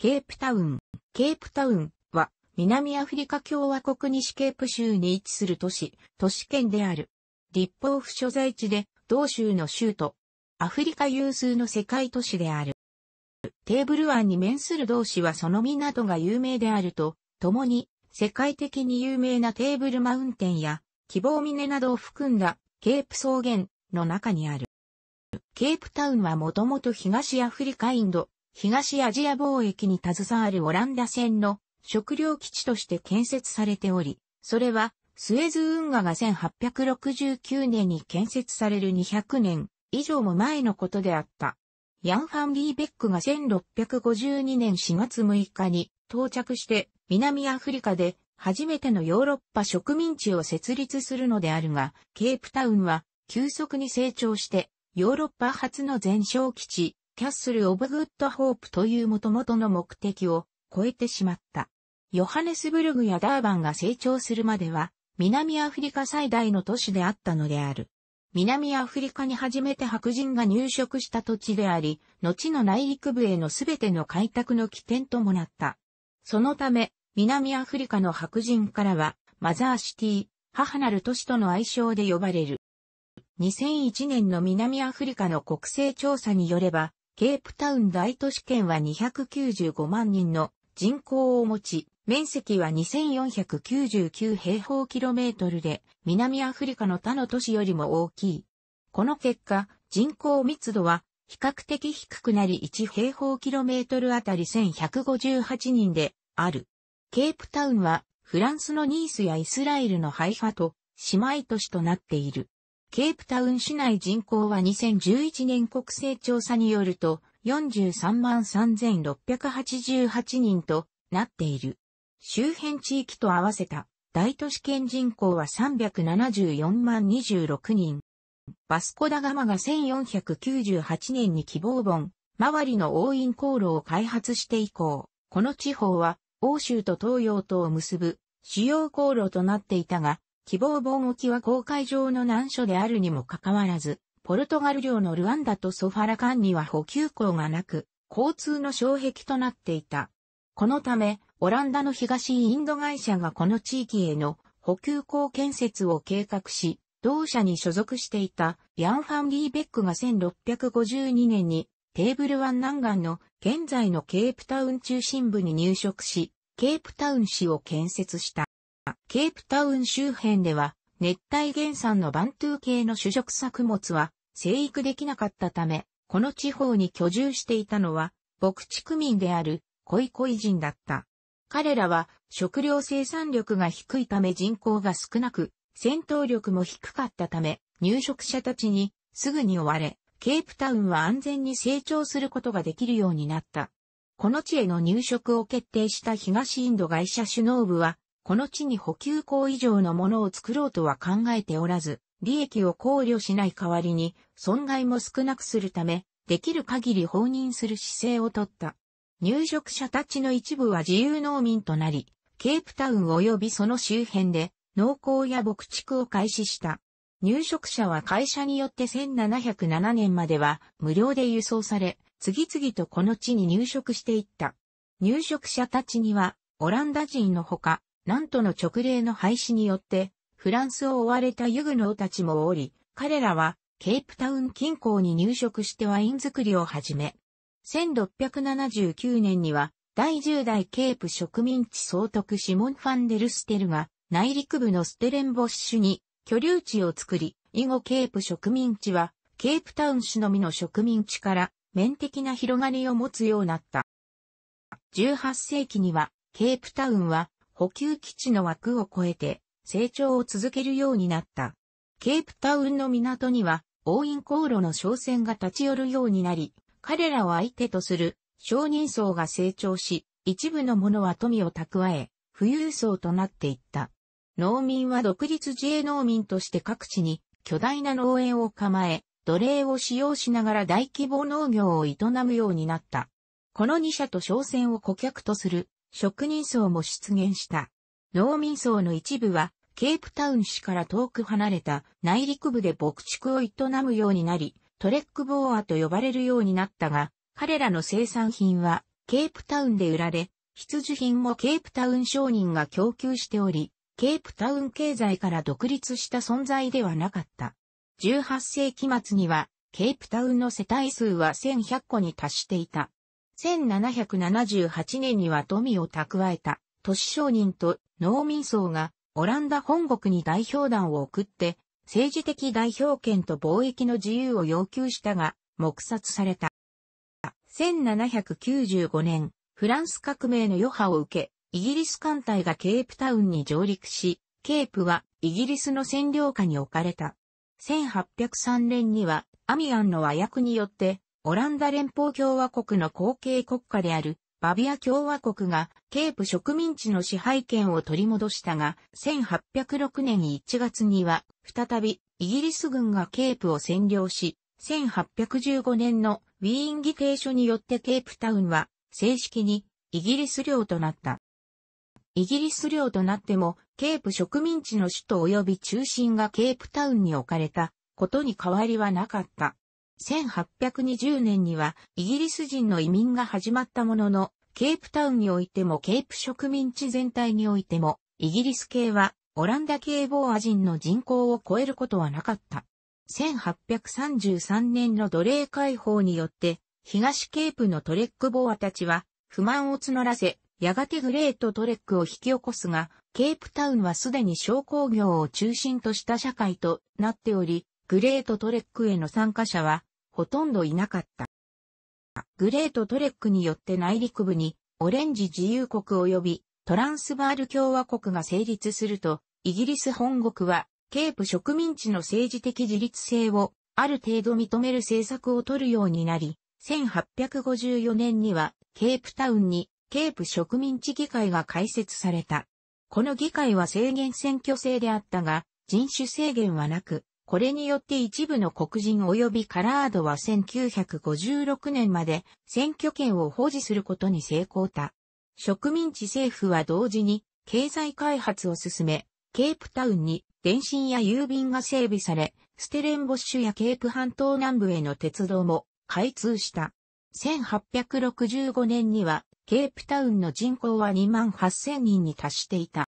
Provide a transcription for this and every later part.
ケープタウン。ケープタウンは南アフリカ共和国西ケープ州に位置する都市、都市圏である。立法府所在地で同州の州都。アフリカ有数の世界都市である。テーブル湾に面する同市はその港が有名であると、共に世界的に有名なテーブルマウンテンや希望峰などを含んだケープ草原の中にある。ケープタウンはもともと東アフリカインド東アジア貿易に携わるオランダ船の食料基地として建設されており、それはスエズ運河が1869年に建設される200年以上も前のことであった。ヤン・ファン・リーベックが1652年4月6日に到着して南アフリカで初めてのヨーロッパ植民地を設立するのであるが、ケープタウンは急速に成長してヨーロッパ初の全焼基地キャッスル・オブ・グッド・ホープという元々の目的を超えてしまった。ヨハネスブルグやダーバンが成長するまでは、南アフリカ最大の都市であったのである。南アフリカに初めて白人が入植した土地であり、後の内陸部へのすべての開拓の起点ともなった。そのため、南アフリカの白人からは、マザーシティ、母なる都市との愛称で呼ばれる。2001年の南アフリカの国勢調査によれば、ケープタウン大都市圏は295万人の人口を持ち、面積は2499平方キロメートルで、南アフリカの他の都市よりも大きい。この結果、人口密度は比較的低くなり1平方キロメートルあたり1158人である。ケープタウンはフランスのニースやイスラエルのハイファと姉妹都市となっている。ケープタウン市内人口は2011年国勢調査によると43万3688人となっている。周辺地域と合わせた大都市圏人口は374万26人。バスコダガマが1498年に希望本、周りの応印航路を開発して以降、この地方は欧州と東洋とを結ぶ主要航路となっていたが、希望本沖は公海上の難所であるにもかかわらず、ポルトガル領のルワンダとソファラ間には補給港がなく、交通の障壁となっていた。このため、オランダの東インド会社がこの地域への補給港建設を計画し、同社に所属していたヤン・ファン・リーベックが1652年にテーブル湾南岸の現在のケープタウン中心部に入植し、ケープタウン市を建設した。ケープタウン周辺では、熱帯原産のバントゥー系の主食作物は生育できなかったため、この地方に居住していたのは、牧畜民であるコイコイ人だった。彼らは食料生産力が低いため人口が少なく、戦闘力も低かったため、入植者たちにすぐに追われ、ケープタウンは安全に成長することができるようになった。この地への入植を決定した東インド会社首脳部は、この地に補給港以上のものを作ろうとは考えておらず、利益を考慮しない代わりに、損害も少なくするため、できる限り放任する姿勢をとった。入植者たちの一部は自由農民となり、ケープタウン及びその周辺で農耕や牧畜を開始した。入植者は会社によって1707年までは無料で輸送され、次々とこの地に入植していった。入植者たちには、オランダ人のほか、なんとの直令の廃止によって、フランスを追われたユグノーたちもおり、彼らはケープタウン近郊に入植してワイン作りを始め、1679年には第10代ケープ植民地総督シモン・ファンデルステルが内陸部のステレンボッシュに居留地を作り、以後ケープ植民地はケープタウン市のみの植民地から面的な広がりを持つようになった。18世紀にはケープタウンは補給基地の枠を超えて成長を続けるようになった。ケープタウンの港には、応印航路の商船が立ち寄るようになり、彼らを相手とする商人層が成長し、一部の者は富を蓄え、富裕層となっていった。農民は独立自営農民として各地に巨大な農園を構え、奴隷を使用しながら大規模農業を営むようになった。この二社と商船を顧客とする職人層も出現した。農民層の一部は、ケープタウン市から遠く離れた内陸部で牧畜を営むようになり、トレックボーアと呼ばれるようになったが、彼らの生産品はケープタウンで売られ、必需品もケープタウン商人が供給しており、ケープタウン経済から独立した存在ではなかった。18世紀末には、ケープタウンの世帯数は1100個に達していた。1778年には富を蓄えた都市商人と農民層がオランダ本国に代表団を送って政治的代表権と貿易の自由を要求したが黙殺された。1795年、フランス革命の余波を受け、イギリス艦隊がケープタウンに上陸し、ケープはイギリスの占領下に置かれた。1803年にはアミアンの和訳によってオランダ連邦共和国の後継国家であるバビア共和国がケープ植民地の支配権を取り戻したが、1806年1月には再びイギリス軍がケープを占領し、1815年のウィーン議定書によってケープタウンは正式にイギリス領となった。イギリス領となっても、ケープ植民地の首都及び中心がケープタウンに置かれたことに変わりはなかった。1820年にはイギリス人の移民が始まったものの、ケープタウンにおいてもケープ植民地全体においても、イギリス系はオランダ系ボーア人の人口を超えることはなかった。1833年の奴隷解放によって、東ケープのトレックボーアたちは不満を募らせ、やがてグレートトレックを引き起こすが、ケープタウンはすでに商工業を中心とした社会となっており、グレートトレックへの参加者はほとんどいなかった。グレートトレックによって内陸部にオレンジ自由国及びトランスバール共和国が成立すると、イギリス本国はケープ植民地の政治的自立性をある程度認める政策を取るようになり、1854年にはケープタウンにケープ植民地議会が開設された。この議会は制限選挙制であったが、人種制限はなく、これによって一部の黒人及びカラードは1956年まで選挙権を保持することに成功た。植民地政府は同時に経済開発を進め、ケープタウンに電信や郵便が整備され、ステレンボッシュやケープ半島南部への鉄道も開通した。1865年にはケープタウンの人口は2万8000人に達していた。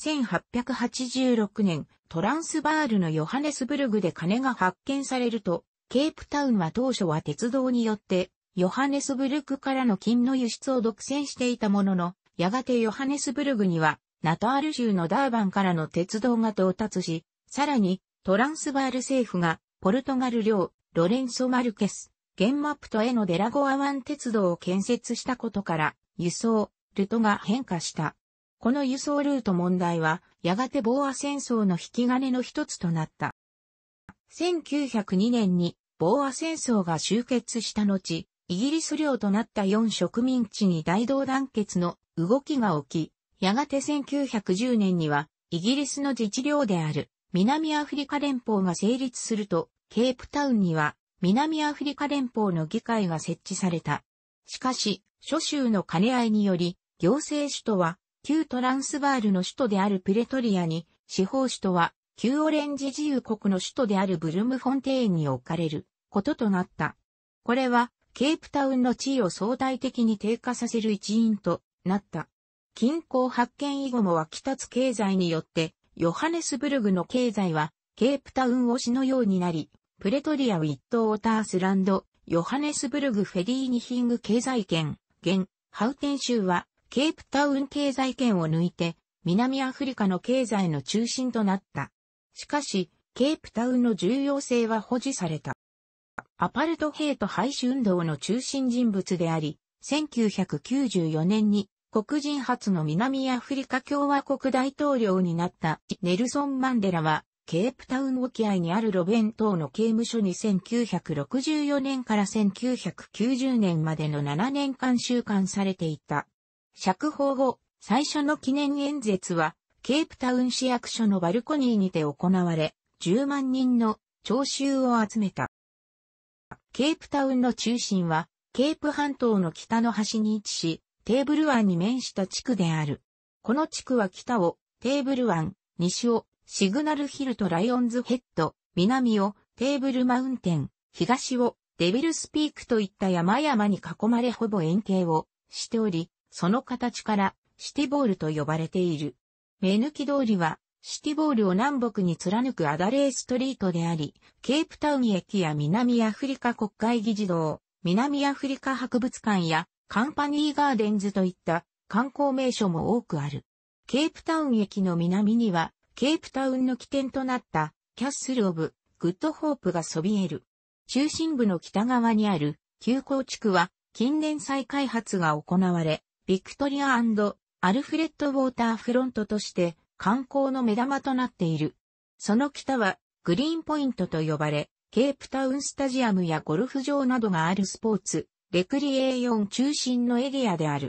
1886年、トランスバールのヨハネスブルグで金が発見されると、ケープタウンは当初は鉄道によって、ヨハネスブルクからの金の輸出を独占していたものの、やがてヨハネスブルグには、ナトアル州のダーバンからの鉄道が到達し、さらに、トランスバール政府が、ポルトガル領、ロレンソ・マルケス、ゲンマプトへのデラゴア湾鉄道を建設したことから、輸送、ルトが変化した。この輸送ルート問題は、やがてボーア戦争の引き金の一つとなった。1902年に、ボーア戦争が終結した後、イギリス領となった4植民地に大同団結の動きが起き、やがて1910年には、イギリスの自治領である南アフリカ連邦が成立すると、ケープタウンには南アフリカ連邦の議会が設置された。しかし、諸州の兼ね合いにより、行政首都は旧トランスバールの首都であるプレトリアに、司法首都は、旧オレンジ自由国の首都であるブルムフォンテーンに置かれることとなった。これは、ケープタウンの地位を相対的に低下させる一因となった。近郊発見以後も湧き立つ経済によって、ヨハネスブルグの経済は、ケープタウン推しのようになり、プレトリアウィット・オータースランド、ヨハネスブルグ・フェリーニヒング経済圏、現、ハウテン州は、ケープタウン経済圏を抜いて、南アフリカの経済の中心となった。しかし、ケープタウンの重要性は保持された。アパルトヘイト廃止運動の中心人物であり、1994年に黒人初の南アフリカ共和国大統領になったネルソン・マンデラは、ケープタウン沖合にあるロベン島の刑務所に1964年から1990年までの7年間収監されていた。釈放後、最初の記念演説は、ケープタウン市役所のバルコニーにて行われ、10万人の聴衆を集めた。ケープタウンの中心は、ケープ半島の北の端に位置し、テーブル湾に面した地区である。この地区は北をテーブル湾、西をシグナルヒルとライオンズヘッド、南をテーブルマウンテン、東をデビルスピークといった山々に囲まれほぼ円形をしており、その形からシティボールと呼ばれている。目抜き通りはシティボールを南北に貫くアダレーストリートであり、ケープタウン駅や南アフリカ国会議事堂、南アフリカ博物館やカンパニーガーデンズといった観光名所も多くある。ケープタウン駅の南には、ケープタウンの起点となったキャッスル・オブ・グッド・ホープがそびえる。中心部の北側にある旧港地区は近年再開発が行われ、ビクトリアアルフレッドウォーターフロントとして観光の目玉となっている。その北はグリーンポイントと呼ばれ、ケープタウンスタジアムやゴルフ場などがあるスポーツ、レクリエーション中心のエリアである。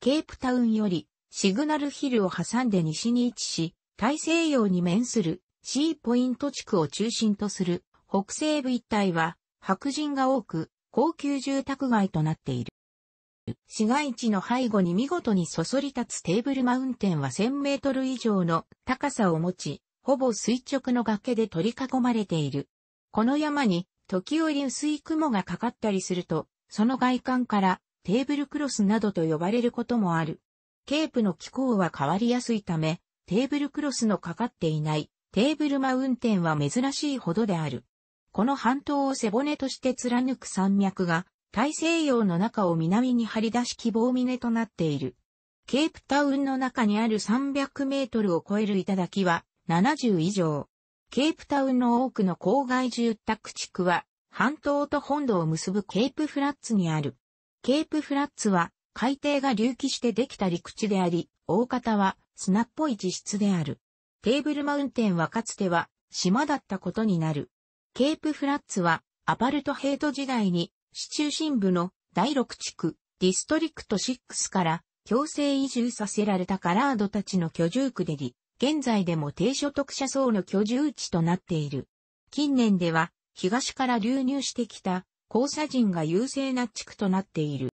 ケープタウンよりシグナルヒルを挟んで西に位置し、大西洋に面する C ポイント地区を中心とする北西部一帯は白人が多く高級住宅街となっている。市街地の背後に見事にそそり立つテーブルマウンテンは1000メートル以上の高さを持ち、ほぼ垂直の崖で取り囲まれている。この山に時折薄い雲がかかったりすると、その外観からテーブルクロスなどと呼ばれることもある。ケープの気候は変わりやすいため、テーブルクロスのかかっていないテーブルマウンテンは珍しいほどである。この半島を背骨として貫く山脈が大西洋の中を南に張り出し希望峰となっている。ケープタウンの中にある300メートルを超える頂は70以上。ケープタウンの多くの郊外住宅地区は半島と本土を結ぶケープフラッツにある。ケープフラッツは海底が隆起してできた陸地であり、大方は砂っぽい地質である。テーブルマウンテンはかつては島だったことになる。ケープフラッツはアパルトヘイト時代に市中心部の第6地区、ディストリクト6から強制移住させられたカラードたちの居住区でり、現在でも低所得者層の居住地となっている。近年では、東から流入してきた、交差人が優勢な地区となっている。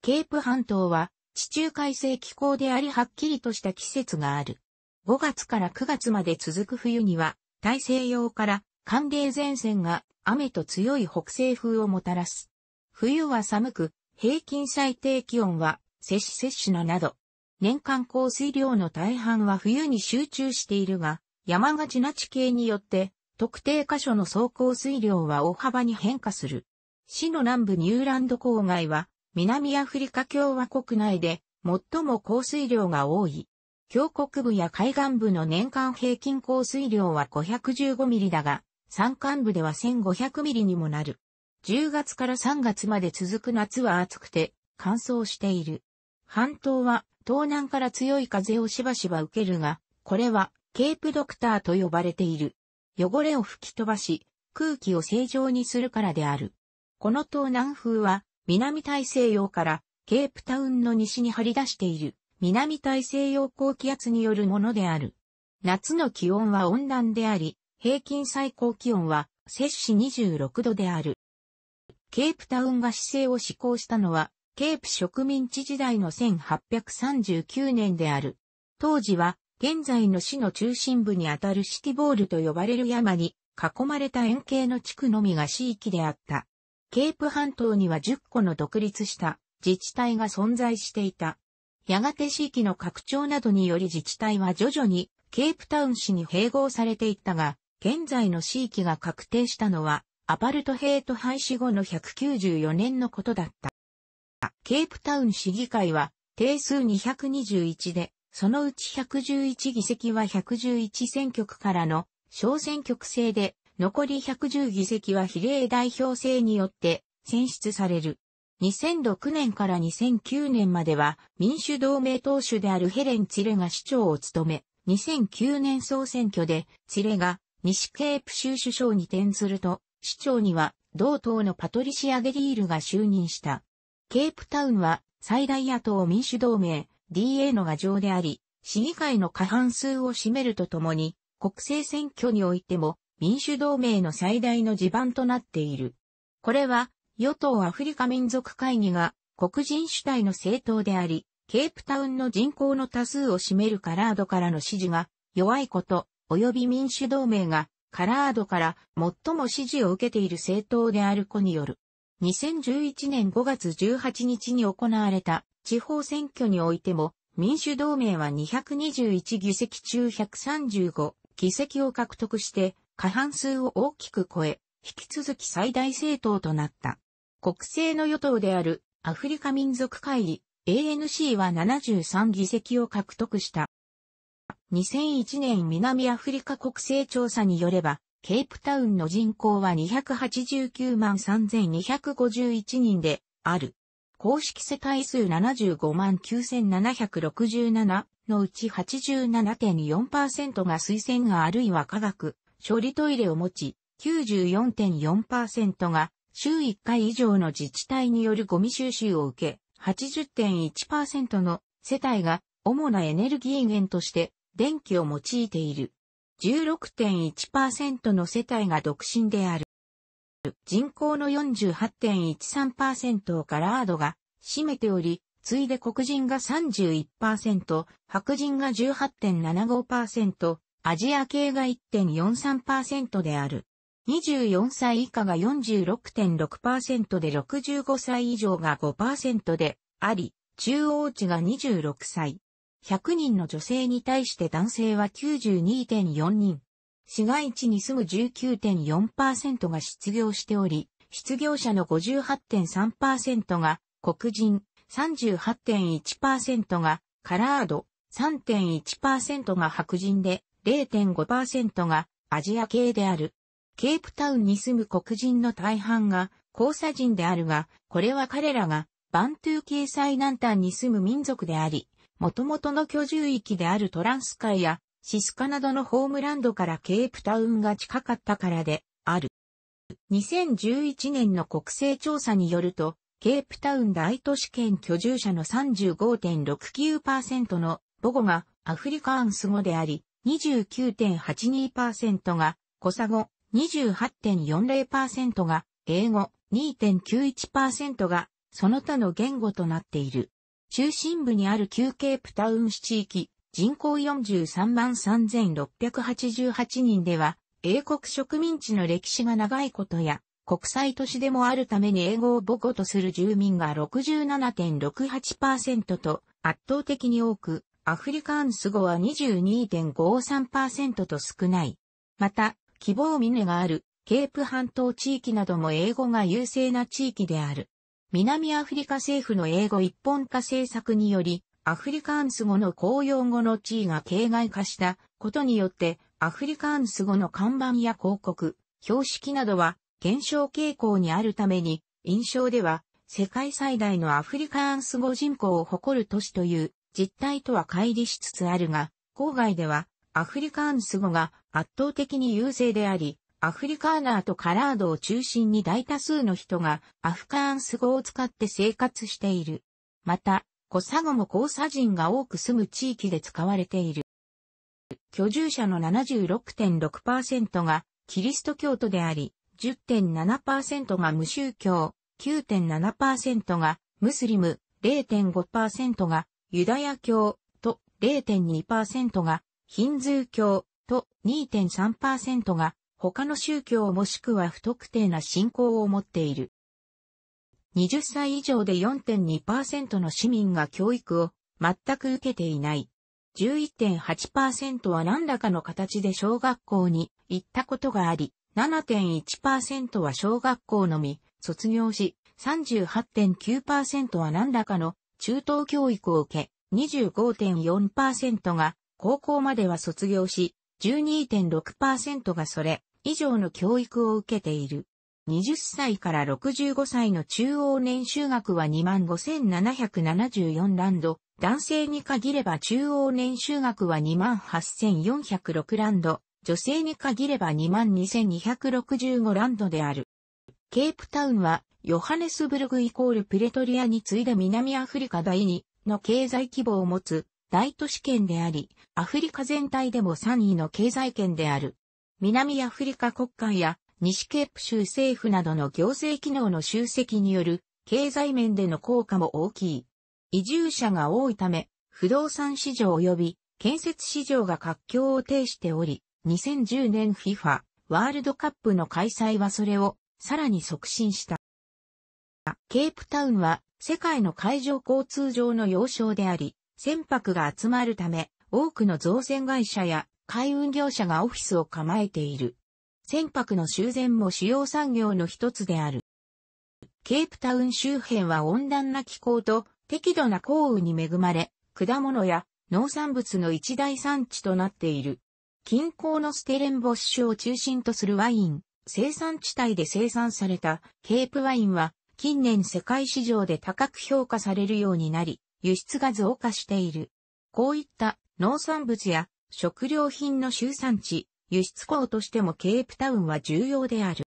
ケープ半島は、地中海性気候でありはっきりとした季節がある。5月から9月まで続く冬には、大西洋から寒冷前線が雨と強い北西風をもたらす。冬は寒く、平均最低気温は、摂氏摂氏のなど。年間降水量の大半は冬に集中しているが、山がちな地形によって、特定箇所の総降水量は大幅に変化する。市の南部ニューランド郊外は、南アフリカ共和国内で、最も降水量が多い。峡谷部や海岸部の年間平均降水量は515ミリだが、山間部では1500ミリにもなる。10月から3月まで続く夏は暑くて乾燥している。半島は東南から強い風をしばしば受けるが、これはケープドクターと呼ばれている。汚れを吹き飛ばし、空気を正常にするからである。この東南風は南大西洋からケープタウンの西に張り出している南大西洋高気圧によるものである。夏の気温は温暖であり、平均最高気温は、摂氏26度である。ケープタウンが市政を施行したのは、ケープ植民地時代の1839年である。当時は、現在の市の中心部にあたるシティボールと呼ばれる山に、囲まれた円形の地区のみが市域であった。ケープ半島には10個の独立した自治体が存在していた。やがて市域の拡張などにより自治体は徐々にケープタウン市に併合されていったが、現在の地域が確定したのは、アパルトヘイト廃止後の194年のことだった。ケープタウン市議会は定数221で、そのうち111議席は111選挙区からの小選挙区制で、残り110議席は比例代表制によって選出される。2006年から2009年までは民主同盟党首であるヘレン・ツィレが市長を務め、2009年総選挙でツィレが西ケープ州首相に転ずると、市長には同党のパトリシア・ゲリールが就任した。ケープタウンは最大野党民主同盟 DA の牙城であり、市議会の過半数を占めるとともに、国政選挙においても民主同盟の最大の地盤となっている。これは与党アフリカ民族会議が黒人主体の政党であり、ケープタウンの人口の多数を占めるカラードからの支持が弱いこと、及び民主同盟がカラードから最も支持を受けている政党である子による。2011年5月18日に行われた地方選挙においても民主同盟は221議席中135議席を獲得して過半数を大きく超え、引き続き最大政党となった。国政の与党であるアフリカ民族会議 ANC は73議席を獲得した。2001年南アフリカ国勢調査によれば、ケープタウンの人口は289万3251人である。公式世帯数75万9767のうち87.4%が水仙があるいは化学、処理トイレを持ち、94.4%が週1回以上の自治体によるゴミ収集を受け、80.1%の世帯が主なエネルギー源として電気を用いている。16.1%の世帯が独身である。人口の48.13%をカラードが占めており、次いで黒人が31%、白人が18.75%、アジア系が1.43%である。24歳以下が46.6%で65歳以上が5%であり、中央値が26歳。100人の女性に対して男性は92.4人。市街地に住む19.4%が失業しており、失業者の58.3%が黒人、38.1%がカラード、3.1%が白人で、0.5%がアジア系である。ケープタウンに住む黒人の大半が交差人であるが、これは彼らがバントゥー系最南端に住む民族であり、元々の居住域であるトランス海やシスカなどのホームランドからケープタウンが近かったからである。2011年の国勢調査によると、ケープタウン大都市圏居住者の35.69%の母語がアフリカアンス語であり、29.82%がコサ語、28.40%が英語、2.91%がその他の言語となっている。中心部にある旧ケープタウン市地域、人口43万3688人では、英国植民地の歴史が長いことや、国際都市でもあるために英語を母語とする住民が67.68%と圧倒的に多く、アフリカンス語は22.53%と少ない。また、希望峰があるケープ半島地域なども英語が優勢な地域である。南アフリカ政府の英語一本化政策により、アフリカンス語の公用語の地位が形骸化したことによって、アフリカンス語の看板や広告、標識などは減少傾向にあるために、印象では世界最大のアフリカンス語人口を誇る都市という実態とは乖離しつつあるが、郊外ではアフリカンス語が圧倒的に優勢であり、アフリカーナーとカラードを中心に大多数の人がアフカーンス語を使って生活している。また、コサゴもコーサ人が多く住む地域で使われている。居住者の76.6%がキリスト教徒であり、10.7%が無宗教、9.7%がムスリム、0.5%がユダヤ教と0.2%がヒンズー教と2.3%が他の宗教もしくは不特定な信仰を持っている。20歳以上で4.2%の市民が教育を全く受けていない。11.8%は何らかの形で小学校に行ったことがあり、7.1%は小学校のみ卒業し、38.9%は何らかの中等教育を受け、25.4%が高校までは卒業し、12.6%がそれ以上の教育を受けている。20歳から65歳の中央年収額は25,774ランド、男性に限れば中央年収額は28,406ランド、女性に限れば22,265ランドである。ケープタウンは、ヨハネスブルグイコールプレトリアに次いで南アフリカ第2の経済規模を持つ大都市圏であり、アフリカ全体でも3位の経済圏である。南アフリカ国会や西ケープ州政府などの行政機能の集積による経済面での効果も大きい。移住者が多いため、不動産市場及び建設市場が活況を呈しており、2010年 FIFA ワールドカップの開催はそれをさらに促進した。ケープタウンは世界の海上交通上の要衝であり、船舶が集まるため、多くの造船会社や海運業者がオフィスを構えている。船舶の修繕も主要産業の一つである。ケープタウン周辺は温暖な気候と適度な降雨に恵まれ、果物や農産物の一大産地となっている。近郊のステレンボッシュを中心とするワイン、生産地帯で生産されたケープワインは近年世界市場で高く評価されるようになり、輸出が増加している。こういった農産物や食料品の集産地、輸出港としてもケープタウンは重要である。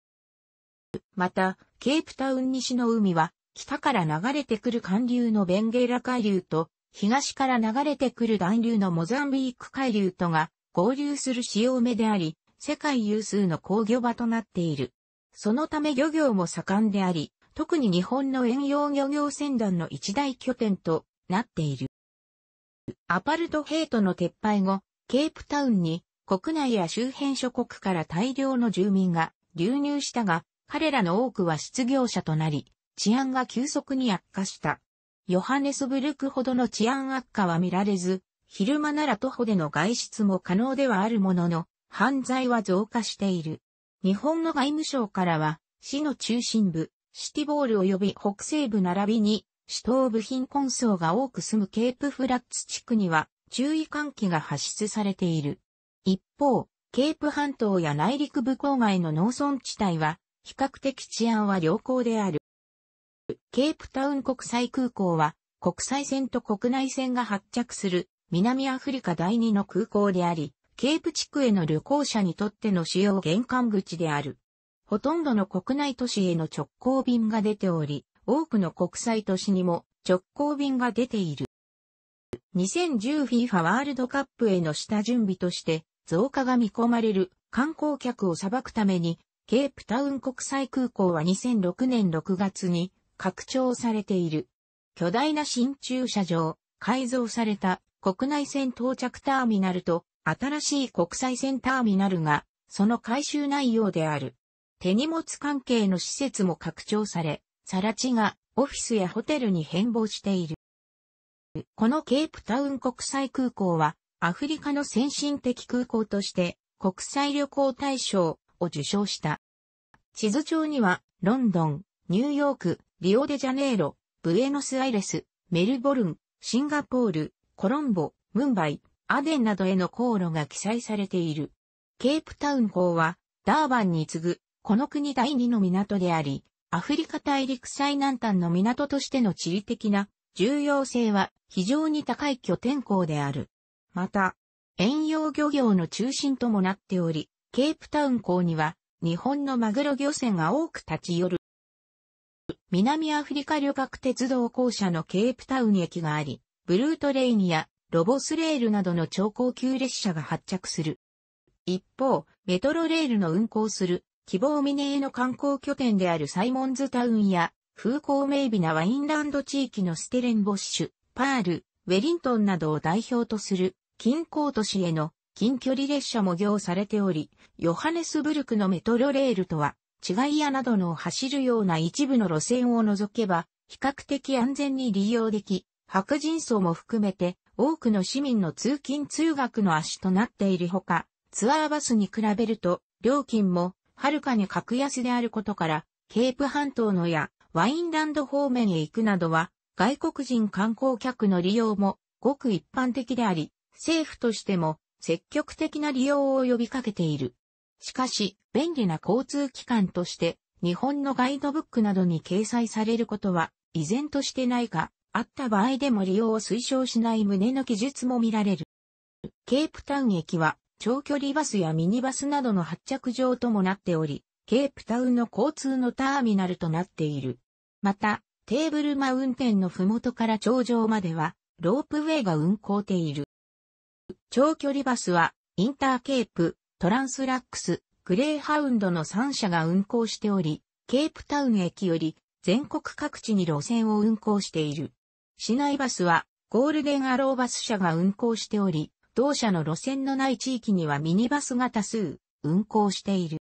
また、ケープタウン西の海は、北から流れてくる寒流のベンゲーラ海流と、東から流れてくる暖流のモザンビーク海流とが合流する潮目であり、世界有数の工業場となっている。そのため漁業も盛んであり、特に日本の遠洋漁業船団の一大拠点となっている。アパルトヘイトの撤廃後、ケープタウンに国内や周辺諸国から大量の住民が流入したが、彼らの多くは失業者となり、治安が急速に悪化した。ヨハネスブルクほどの治安悪化は見られず、昼間なら徒歩での外出も可能ではあるものの、犯罪は増加している。日本の外務省からは、市の中心部、シティボール及び北西部並びに、首都部貧困層が多く住むケープフラッツ地区には、注意喚起が発出されている。一方、ケープ半島や内陸部郊外の農村地帯は、比較的治安は良好である。ケープタウン国際空港は、国際線と国内線が発着する南アフリカ第2の空港であり、ケープ地区への旅行者にとっての主要玄関口である。ほとんどの国内都市への直行便が出ており、多くの国際都市にも直行便が出ている。2010FIFA ワールドカップへの下準備として増加が見込まれる観光客を裁くために、ケープタウン国際空港は2006年6月に拡張されている。巨大な新駐車場、改造された国内線到着ターミナルと新しい国際線ターミナルがその改修内容である。手荷物関係の施設も拡張され、さらちがオフィスやホテルに変貌している。このケープタウン国際空港は、アフリカの先進的空港として、国際旅行大賞を受賞した。地図上には、ロンドン、ニューヨーク、リオデジャネイロ、ブエノスアイレス、メルボルン、シンガポール、コロンボ、ムンバイ、アデンなどへの航路が記載されている。ケープタウン港は、ダーバンに次ぐ、この国第二の港であり、アフリカ大陸最南端の港としての地理的な重要性は非常に高い拠点港である。また、遠洋漁業の中心ともなっており、ケープタウン港には日本のマグロ漁船が多く立ち寄る。南アフリカ旅客鉄道公社のケープタウン駅があり、ブルートレインやロボスレールなどの超高級列車が発着する。一方、メトロレールの運行する希望未明の観光拠点であるサイモンズタウンや風光明媚なワインランド地域のステレンボッシュ、パール、ウェリントンなどを代表とする近郊都市への近距離列車も行されており、ヨハネスブルクのメトロレールとは、違い屋などの走るような一部の路線を除けば、比較的安全に利用でき、白人層も含めて多くの市民の通勤通学の足となっているほか、ツアーバスに比べると料金もはるかに格安であることから、ケープ半島のやワインランド方面へ行くなどは、外国人観光客の利用もごく一般的であり、政府としても積極的な利用を呼びかけている。しかし、便利な交通機関として、日本のガイドブックなどに掲載されることは、依然としてないが、あった場合でも利用を推奨しない旨の記述も見られる。ケープタウン駅は、長距離バスやミニバスなどの発着場ともなっており、ケープタウンの交通のターミナルとなっている。また、テーブルマウンテンの麓から頂上までは、ロープウェイが運行ている。長距離バスは、インターケープ、トランスラックス、グレーハウンドの3社が運行しており、ケープタウン駅より全国各地に路線を運行している。市内バスはゴールデンアローバス社が運行しており、同社の路線のない地域にはミニバスが多数運行している。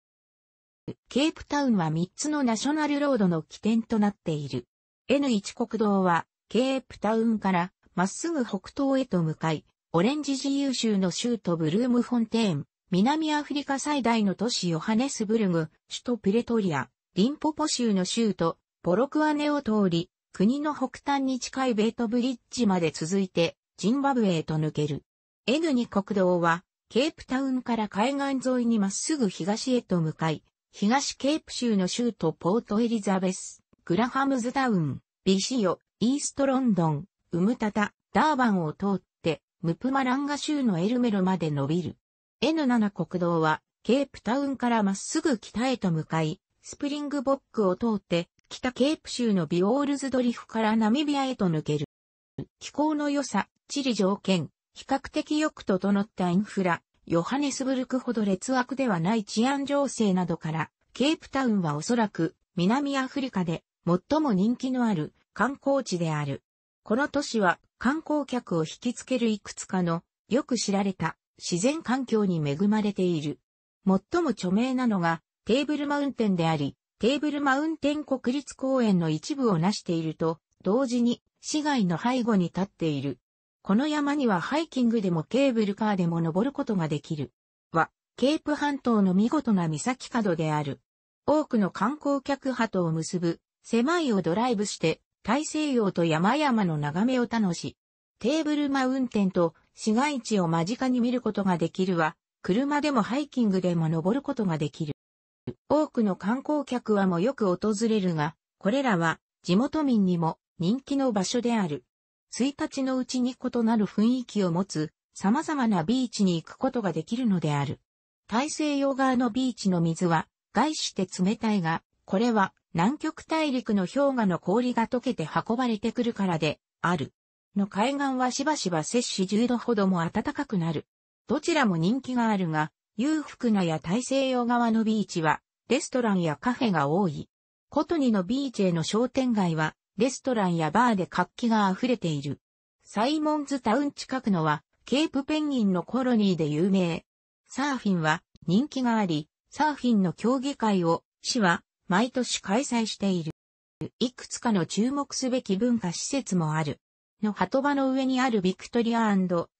ケープタウンは3つのナショナルロードの起点となっている。N1 国道は、ケープタウンからまっすぐ北東へと向かい、オレンジ自由州の州都ブルームフォンテーン、南アフリカ最大の都市ヨハネスブルグ、首都プレトリア、リンポポ州の州都、ポロクアネを通り、国の北端に近いベートブリッジまで続いて、ジンバブエへと抜ける。N2 国道は、ケープタウンから海岸沿いにまっすぐ東へと向かい、東ケープ州の州都ポートエリザベス、グラハムズタウン、ビシオ、イーストロンドン、ウムタタ、ダーバンを通って、ムプマランガ州のエルメロまで伸びる。N7 国道は、ケープタウンからまっすぐ北へと向かい、スプリングボックを通って、北ケープ州のビオールズドリフからナミビアへと抜ける。気候の良さ、地理条件、比較的よく整ったインフラ、ヨハネスブルクほど劣悪ではない治安情勢などから、ケープタウンはおそらく南アフリカで最も人気のある観光地である。この都市は観光客を引きつけるいくつかのよく知られた自然環境に恵まれている。最も著名なのがテーブルマウンテンであり、テーブルマウンテン国立公園の一部を成していると、同時に市街の背後に立っているこの山にはハイキングでもケーブルカーでも登ることができる。は、ケープ半島の見事な岬角である。多くの観光客とを結ぶ、狭いをドライブして、大西洋と山々の眺めを楽し、テーブルマウンテンと市街地を間近に見ることができるは、車でもハイキングでも登ることができる。多くの観光客はもよく訪れるが、これらは地元民にも人気の場所である。1日のうちに異なる雰囲気を持つ様々なビーチに行くことができるのである。大西洋側のビーチの水は外して冷たいが、これは南極大陸の氷河の氷が溶けて運ばれてくるからである。の海岸はしばしば摂氏10度ほども暖かくなる。どちらも人気があるが、裕福なや大西洋側のビーチはレストランやカフェが多い。コトニのビーチへの商店街はレストランやバーで活気が溢れている。サイモンズタウン近くのは、ケープペンギンのコロニーで有名。サーフィンは人気があり、サーフィンの競技会を市は毎年開催している。いくつかの注目すべき文化施設もある。の鳩場の上にあるビクトリア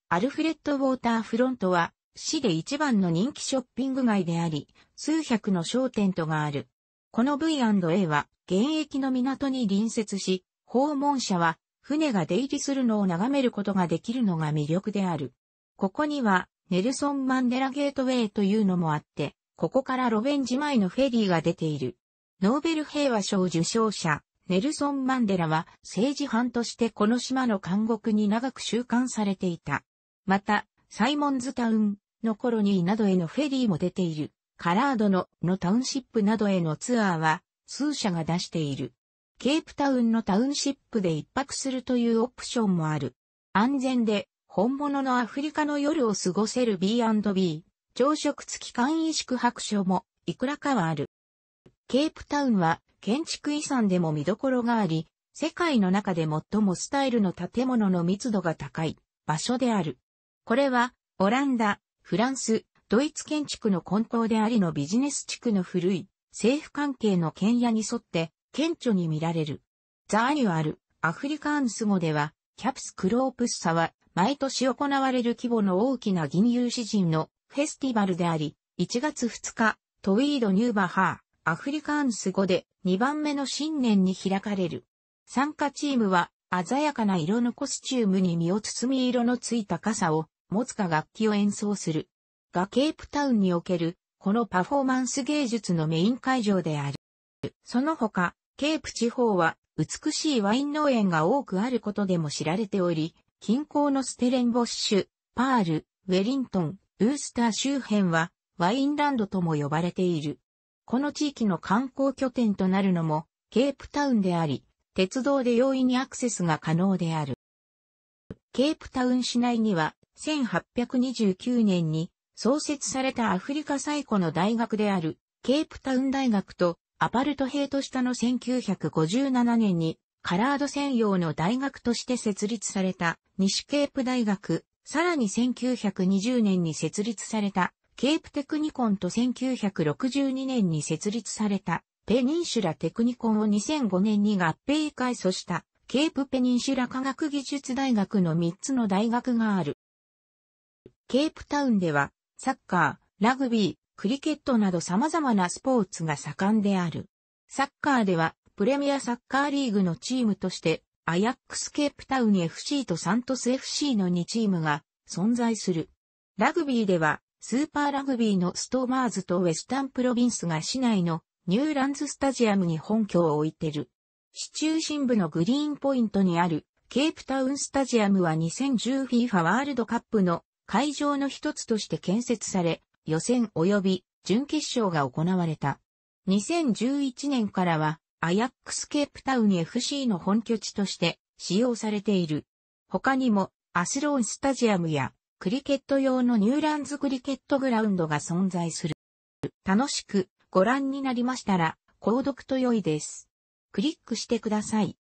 アルフレッドウォーターフロントは、市で一番の人気ショッピング街であり、数百の商店とがある。この V&A は、現役の港に隣接し、訪問者は船が出入りするのを眺めることができるのが魅力である。ここには、ネルソン・マンデラ・ゲートウェイというのもあって、ここからロベンジ前のフェリーが出ている。ノーベル平和賞受賞者、ネルソン・マンデラは政治犯としてこの島の監獄に長く収監されていた。また、サイモンズタウンのコロニーなどへのフェリーも出ている。カラードののタウンシップなどへのツアーは数社が出している。ケープタウンのタウンシップで一泊するというオプションもある。安全で本物のアフリカの夜を過ごせる B&B、朝食付き簡易宿泊所もいくらかはある。ケープタウンは建築遺産でも見どころがあり、世界の中で最もスタイルの建物の密度が高い場所である。これはオランダ、フランス、ドイツ建築の根本でありのビジネス地区の古い政府関係の権野に沿って顕著に見られる。ザ・アニュアル、アフリカンス語では、キャプス・クロープスサは、毎年行われる規模の大きな銀融詩人のフェスティバルであり、1月2日、トウィード・ニューバハー、アフリカンス語で2番目の新年に開かれる。参加チームは、鮮やかな色のコスチュームに身を包み色のついた傘を持つか楽器を演奏する。がケープタウンにおけるこのパフォーマンス芸術のメイン会場である。その他、ケープ地方は美しいワイン農園が多くあることでも知られており、近郊のステレンボッシュ、パール、ウェリントン、ブースター周辺はワインランドとも呼ばれている。この地域の観光拠点となるのもケープタウンであり、鉄道で容易にアクセスが可能である。ケープタウン市内には1829年に創設されたアフリカ最古の大学である、ケープタウン大学と、アパルトヘイト下の1957年に、カラード専用の大学として設立された、西ケープ大学、さらに1920年に設立された、ケープテクニコンと1962年に設立された、ペニンシュラテクニコンを2005年に合併開祖した、ケープペニンシュラ科学技術大学の3つの大学がある。ケープタウンでは、サッカー、ラグビー、クリケットなど様々なスポーツが盛んである。サッカーでは、プレミアサッカーリーグのチームとして、アヤックスケープタウン FC とサントス FC の2チームが存在する。ラグビーでは、スーパーラグビーのストーマーズとウェスタンプロビンスが市内のニューランズスタジアムに本拠を置いてる。市中心部のグリーンポイントにあるケープタウンスタジアムは 2010FIFA ワールドカップの会場の一つとして建設され、予選及び準決勝が行われた。2011年からは、アヤックスケープタウン FC の本拠地として使用されている。他にも、アスローンスタジアムや、クリケット用のニューランズクリケットグラウンドが存在する。楽しくご覧になりましたら、購読と良いです。クリックしてください。